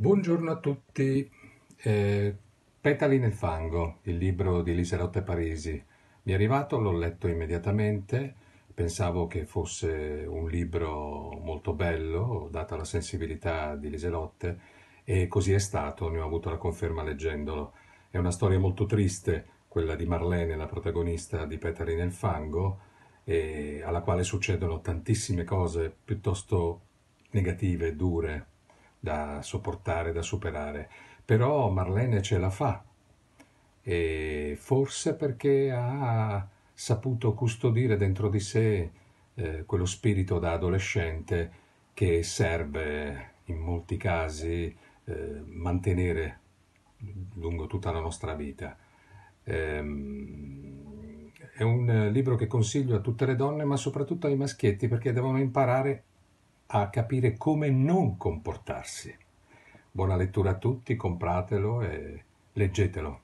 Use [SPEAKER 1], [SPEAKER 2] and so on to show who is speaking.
[SPEAKER 1] Buongiorno a tutti. Eh, Petali nel fango, il libro di Liselotte Parisi. Mi è arrivato, l'ho letto immediatamente, pensavo che fosse un libro molto bello, data la sensibilità di Liselotte, e così è stato, ne ho avuto la conferma leggendolo. È una storia molto triste, quella di Marlene, la protagonista di Petali nel fango, alla quale succedono tantissime cose piuttosto negative, dure, da sopportare, da superare. Però Marlene ce la fa, e forse perché ha saputo custodire dentro di sé eh, quello spirito da adolescente che serve in molti casi eh, mantenere lungo tutta la nostra vita. Ehm, è un libro che consiglio a tutte le donne, ma soprattutto ai maschietti, perché devono imparare a capire come non comportarsi. Buona lettura a tutti, compratelo e leggetelo.